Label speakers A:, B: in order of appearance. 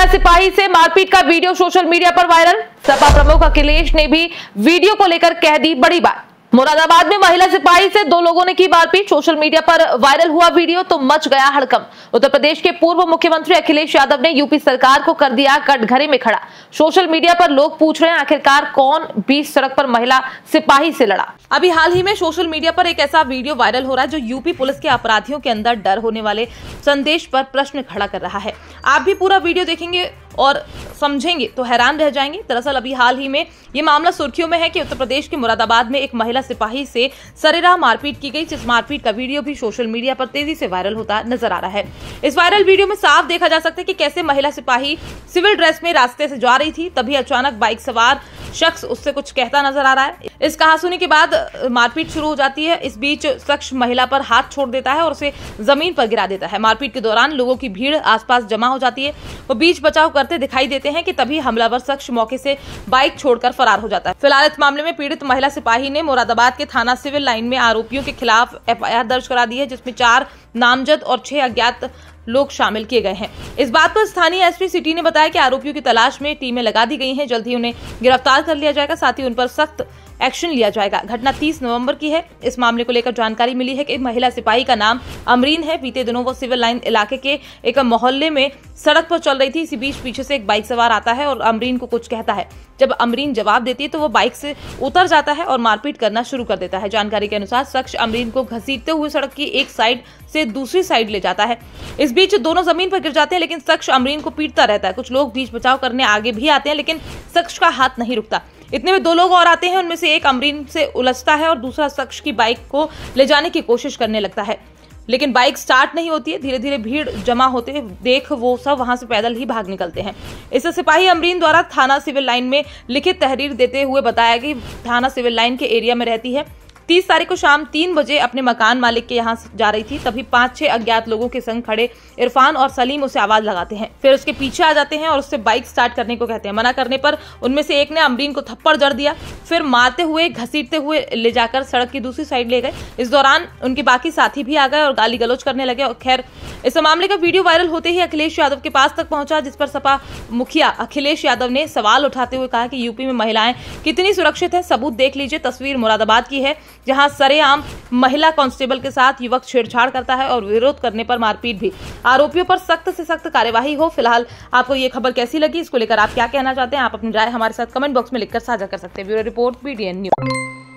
A: महिला सिपाही से मारपीट का वीडियो सोशल मीडिया पर वायरल सपा प्रमुख अखिलेश ने भी वीडियो को लेकर कह दी बड़ी बात मुरादाबाद में महिला सिपाही से दो लोगों ने की मारपीट सोशल मीडिया पर वायरल हुआ वीडियो तो मच गया हड़कम उत्तर प्रदेश के पूर्व मुख्यमंत्री अखिलेश यादव ने यूपी सरकार को कर दिया कटघरे में खड़ा सोशल मीडिया पर लोग पूछ रहे हैं आखिरकार कौन बीच सड़क पर महिला सिपाही से लड़ा अभी हाल ही में सोशल मीडिया पर एक ऐसा वीडियो वायरल हो रहा है जो यूपी पुलिस के अपराधियों के अंदर डर होने वाले संदेश पर प्रश्न खड़ा कर रहा है आप भी पूरा वीडियो देखेंगे और समझेंगे तो हैरान रह जाएंगे दरअसल अभी हाल ही में ये मामला सुर्खियों में है कि उत्तर प्रदेश के मुरादाबाद में एक महिला महिला सिपाही से सरेरा मारपीट की गई जिस मारपीट का वीडियो भी सोशल मीडिया पर तेजी से वायरल होता नजर आ रहा है इस वायरल वीडियो में साफ देखा जा सकता है कि कैसे महिला सिपाही सिविल ड्रेस में रास्ते से जा रही थी तभी अचानक बाइक सवार शख्स उससे कुछ कहता नजर आ रहा है इस कहासुनी के बाद मारपीट शुरू हो जाती है इस बीच शख्स महिला पर हाथ छोड़ देता है और उसे जमीन पर गिरा देता है मारपीट के दौरान लोगों की भीड़ आसपास जमा हो जाती है वो बीच बचाव करते दिखाई देते हैं कि तभी हमलावर शख्स मौके से बाइक छोड़कर फरार हो जाता है फिलहाल इस मामले में पीड़ित महिला सिपाही ने मुरादाबाद के थाना सिविल लाइन में आरोपियों के खिलाफ एफ दर्ज करा दी है जिसमें चार नामजद और छह अज्ञात लोग शामिल किए गए हैं इस बात पर स्थानीय एसपी सिटी ने बताया कि आरोपियों की तलाश में टीमें लगा दी गई हैं जल्द ही उन्हें गिरफ्तार कर लिया जाएगा साथ ही उन पर सख्त एक्शन लिया जाएगा घटना तीस नवंबर की है इस मामले को लेकर जानकारी मिली है कि महिला सिपाही का नाम अमरीन है बीते दिनों वो सिविल लाइन इलाके के एक मोहल्ले में सड़क पर चल रही थी इसी बीच पीछे से एक बाइक सवार आता है और अमरीन को कुछ कहता है जब अमरीन जवाब देती है तो वो बाइक से उतर जाता है और मारपीट करना शुरू कर देता है जानकारी के अनुसार शख्स अमरीन को घसीटते हुए सड़क की एक साइड से दूसरी साइड ले जाता है इस बीच दोनों जमीन पर गिर जाते हैं लेकिन शख्स अमरीन को पीटता रहता है कुछ लोग बीच बचाव करने आगे भी आते हैं लेकिन शख्स का हाथ नहीं रुकता इतने में दो लोग और आते हैं उनमें से एक अमरीन से उलझता है और दूसरा शख्स की बाइक को ले जाने की कोशिश करने लगता है लेकिन बाइक स्टार्ट नहीं होती है धीरे धीरे भीड़ जमा होते देख वो सब वहां से पैदल ही भाग निकलते हैं इससे सिपाही अमरीन द्वारा थाना सिविल लाइन में लिखित तहरीर देते हुए बताया कि थाना सिविल लाइन के एरिया में रहती है तीस तारीख को शाम तीन बजे अपने मकान मालिक के यहाँ जा रही थी तभी पांच छह अज्ञात लोगों के संग खड़े इरफान और सलीम उसे आवाज लगाते हैं फिर उसके पीछे आ जाते हैं और उससे बाइक स्टार्ट करने को कहते हैं मना करने पर उनमें से एक ने अमरीन को थप्पड़ जड़ दिया फिर मारते हुए घसीटते हुए ले जाकर सड़क की दूसरी साइड ले गए इस दौरान उनके बाकी साथी भी आ गए और गाली गलोच करने लगे और खैर इस मामले का वीडियो वायरल होते ही अखिलेश यादव के पास तक पहुंचा जिस पर सपा मुखिया अखिलेश यादव ने सवाल उठाते हुए कहा कि यूपी में महिलाएं कितनी सुरक्षित हैं सबूत देख लीजिए तस्वीर मुरादाबाद की है जहां सरेआम महिला कांस्टेबल के साथ युवक छेड़छाड़ करता है और विरोध करने पर मारपीट भी आरोपियों पर सख्त से सख्त कार्यवाही हो फिलहाल आपको ये खबर कैसी लगी इसको लेकर आप क्या कहना चाहते हैं आप अपनी राय हमारे साथ कमेंट बॉक्स में लिखकर साझा कर सकते हैं ब्यूरो रिपोर्ट बीडीएन न्यूज